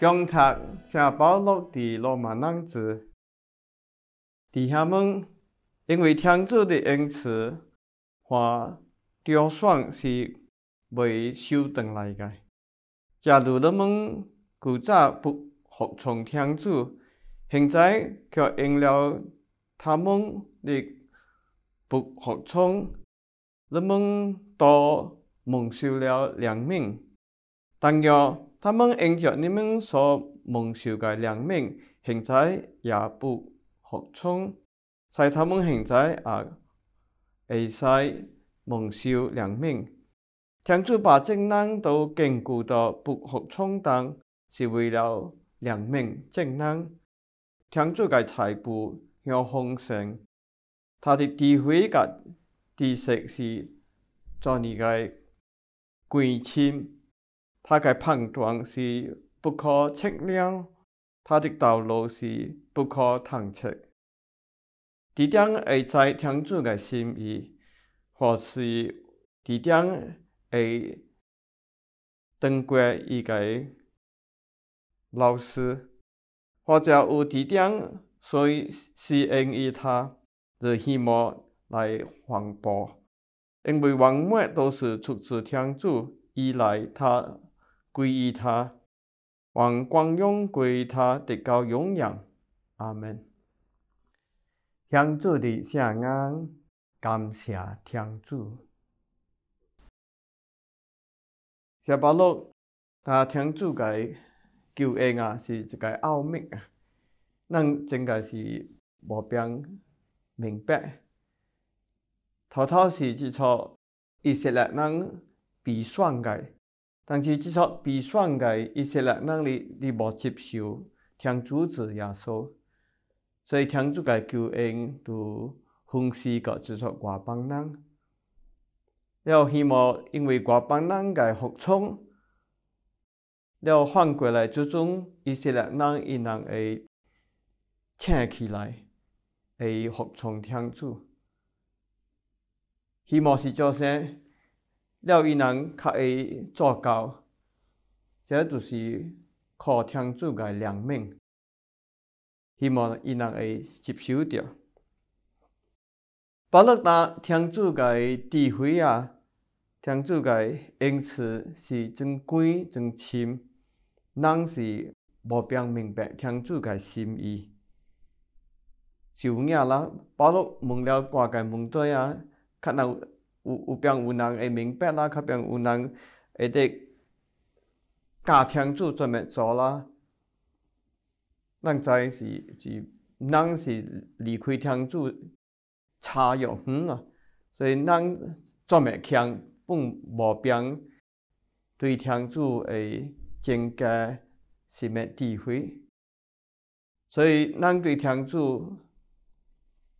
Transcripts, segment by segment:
江头下保罗的罗满烂子，弟兄们，因为天主的恩赐，华雕像是未收成来个。假如你们古早不服从天主，现在却因了他们的不服从，你们都蒙受了怜悯。但若他们因着你们所蒙受的良悯，现在也不服从；在他们现在也会使蒙受良悯。天主把正人都坚固到不服从等，是为了良悯正人。天主的财富和丰盛，他的智慧甲知识是做你个贵亲。他嘅判断是不可测量，他的道路是不可探测。地点会在天主嘅心意，或是地点会通过一个老师，或者有地点所以吸引于他，用希望来缓步。因为万物都是出自天主，依赖他。归依他，愿光养归他，得到永远。阿门。天主的谢恩，感谢天主。谢巴洛，大天主个救恩啊，是一个奥秘啊，咱真个是无变明白。头头是最初以色列人被选个。但是，至少被选的以色列人里，里无接受天主子耶稣，所以天主界就应多欢喜到制所外邦人。了后希望，因为外邦人个服从，了后反过来最种以色列人伊人会请起来，会服从天主。希望是做啥？了，伊人较会做到，这就是靠天主嘅良命，希望伊人会接受着。巴洛达天主嘅智慧啊，天主嘅恩赐是真贵真深，人是无变明白天主嘅心意。就硬啦，巴洛问了外界问题啊，较难。有有边有人会明白啦，较边有人会得教天主做咩做啦？咱知是是人是离开天主差远远啊！所以咱做咩强本无变，对天主会增加什么智慧？所以咱对天主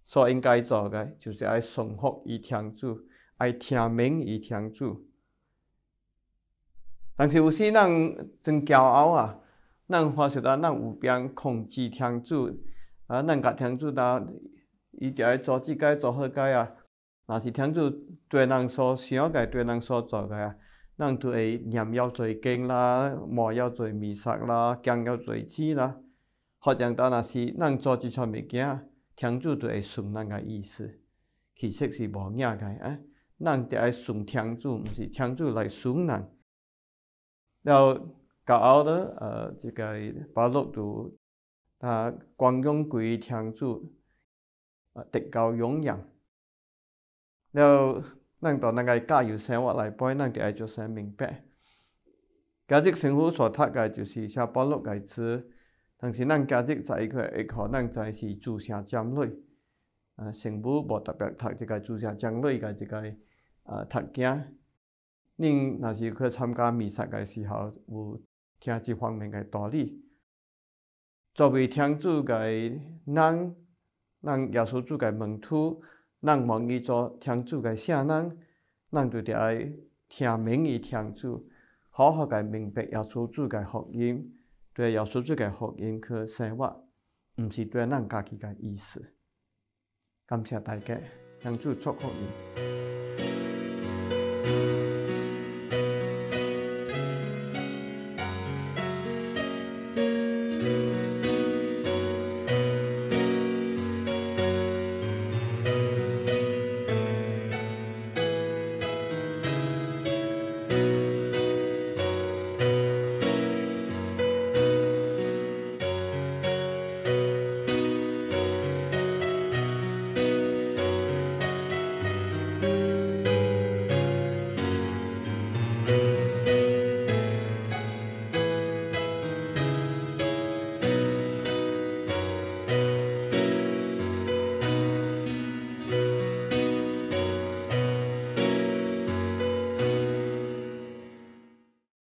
所应该做个，就是爱顺服于天主。爱听命于天主，但是有时咱真骄傲啊！咱发现呾咱有病，控制天主啊！咱甲天主呾伊着爱做即个做好该啊！若是天主对人所想个，对人所做个，咱就会念要随经啦，魔要随弥撒啦，强要随痴啦。好像到若是咱做即撮物件，天主就会顺咱个意思，其实是无影个啊！咱得爱顺天主，毋是天主来顺人。了，到后了，呃，即个伯禄度，他光荣归天主，啊，得到荣耀。了，咱从甲个家有生活来办，咱得爱做先明白。家己生活所读个就是写伯禄个书但是咱家己在一块，一可咱在是主城将来，啊，生活无特别读即个主城将来个即个。啊，读经，恁若是去参加弥撒个时候，有听这方面个道理。作为天主个人，咱耶稣主个门徒，咱愿意做天主个圣人，咱就着爱听命于天主，好好个明白耶稣主个福音，对耶稣主个福音去生活，毋是对咱家己个意思。感谢大家，天主祝福你。Thank you.